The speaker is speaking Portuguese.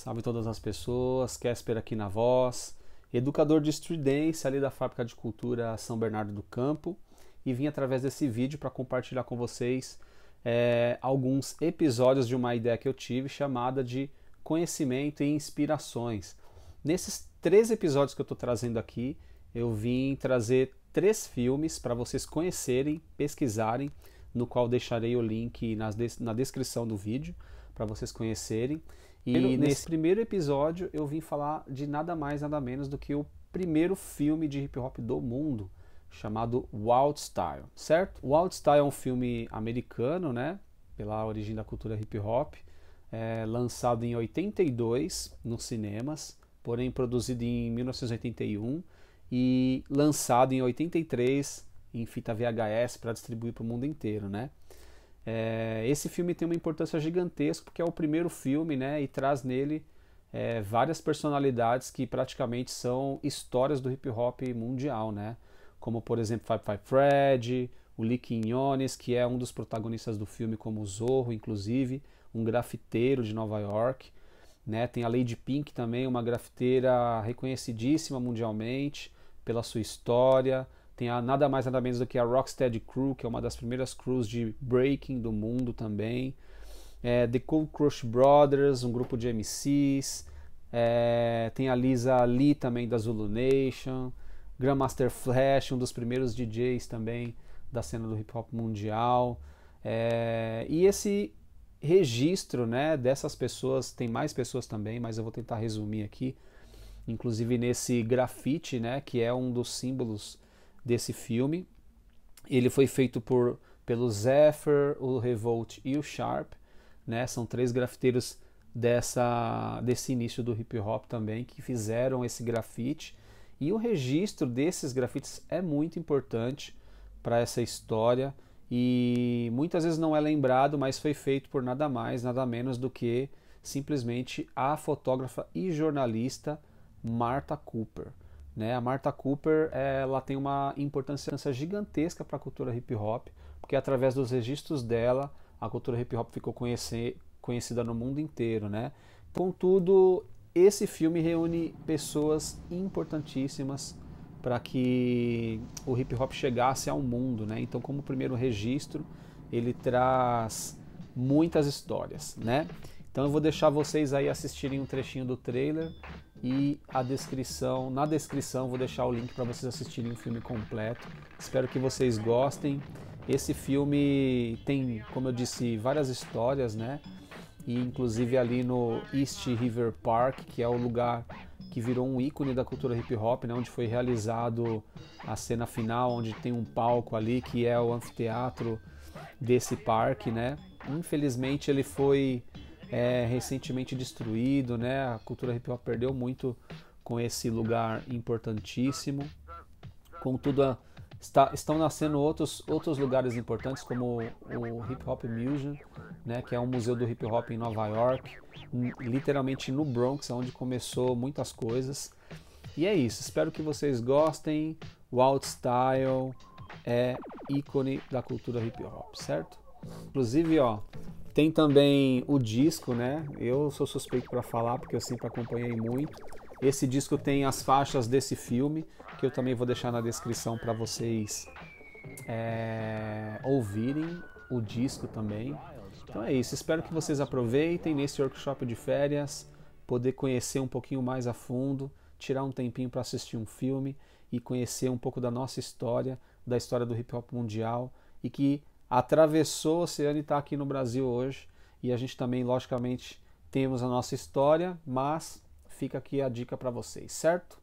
salve todas as pessoas, Casper aqui na voz, educador de estridência ali da Fábrica de Cultura São Bernardo do Campo, e vim através desse vídeo para compartilhar com vocês é, alguns episódios de uma ideia que eu tive chamada de conhecimento e inspirações. Nesses três episódios que eu estou trazendo aqui, eu vim trazer três filmes para vocês conhecerem, pesquisarem, no qual deixarei o link nas, na descrição do vídeo para vocês conhecerem. E nesse, nesse primeiro episódio eu vim falar de nada mais, nada menos do que o primeiro filme de hip hop do mundo, chamado Wild Style, certo? Wild Style é um filme americano, né? Pela origem da cultura hip hop, é, lançado em 82 nos cinemas, porém produzido em 1981 e lançado em 83 em fita VHS para distribuir para o mundo inteiro, né? É, esse filme tem uma importância gigantesca porque é o primeiro filme, né? E traz nele é, várias personalidades que praticamente são histórias do hip hop mundial, né? Como por exemplo Five Five Fred, o Lee Quinones, que é um dos protagonistas do filme como Zorro, inclusive, um grafiteiro de Nova York. Né? Tem a Lady Pink também, uma grafiteira reconhecidíssima mundialmente pela sua história, tem a, nada mais nada menos do que a Rocksteady Crew, que é uma das primeiras crews de breaking do mundo também. É, The Cool Crush Brothers, um grupo de MCs. É, tem a Lisa Lee também da Zulu Nation. Grandmaster Flash, um dos primeiros DJs também da cena do hip hop mundial. É, e esse registro né, dessas pessoas, tem mais pessoas também, mas eu vou tentar resumir aqui. Inclusive nesse grafite, né, que é um dos símbolos desse filme. Ele foi feito por, pelo Zephyr, o Revolt e o Sharp. Né? São três grafiteiros dessa, desse início do hip hop também que fizeram esse grafite. E o registro desses grafites é muito importante para essa história e muitas vezes não é lembrado, mas foi feito por nada mais, nada menos do que simplesmente a fotógrafa e jornalista Martha Cooper. Né? A Martha Cooper ela tem uma importância gigantesca para a cultura hip hop, porque através dos registros dela a cultura hip hop ficou conhecida no mundo inteiro. Né? Contudo, esse filme reúne pessoas importantíssimas para que o hip hop chegasse ao mundo, né? Então, como primeiro registro, ele traz muitas histórias, né? Então, eu vou deixar vocês aí assistirem um trechinho do trailer e a descrição, na descrição vou deixar o link para vocês assistirem o filme completo. Espero que vocês gostem. Esse filme tem, como eu disse, várias histórias, né? E inclusive ali no East River Park, que é o lugar que virou um ícone da cultura hip hop, né? onde foi realizado a cena final, onde tem um palco ali que é o anfiteatro desse parque, né? Infelizmente ele foi é, recentemente destruído, né? A cultura hip hop perdeu muito com esse lugar importantíssimo. Contudo, Está, estão nascendo outros, outros lugares importantes, como o, Hip Hop Museum, né, que é um museu do hip hop em Nova York, literalmente no Bronx, é onde começou muitas coisas. E é isso, espero que vocês gostem. O Outstyle é ícone da cultura hip hop, certo? Inclusive, ó, tem também o disco, né? Eu sou suspeito para falar porque eu sempre acompanhei muito. Esse disco tem as faixas desse filme, que eu também vou deixar na descrição para vocês é, ouvirem o disco também. Então é isso, espero que vocês aproveitem nesse workshop de férias, poder conhecer um pouquinho mais a fundo, tirar um tempinho para assistir um filme e conhecer um pouco da nossa história, da história do hip hop mundial e que atravessou o oceano e está aqui no Brasil hoje. E a gente também, logicamente, temos a nossa história, mas fica aqui a dica para vocês, certo?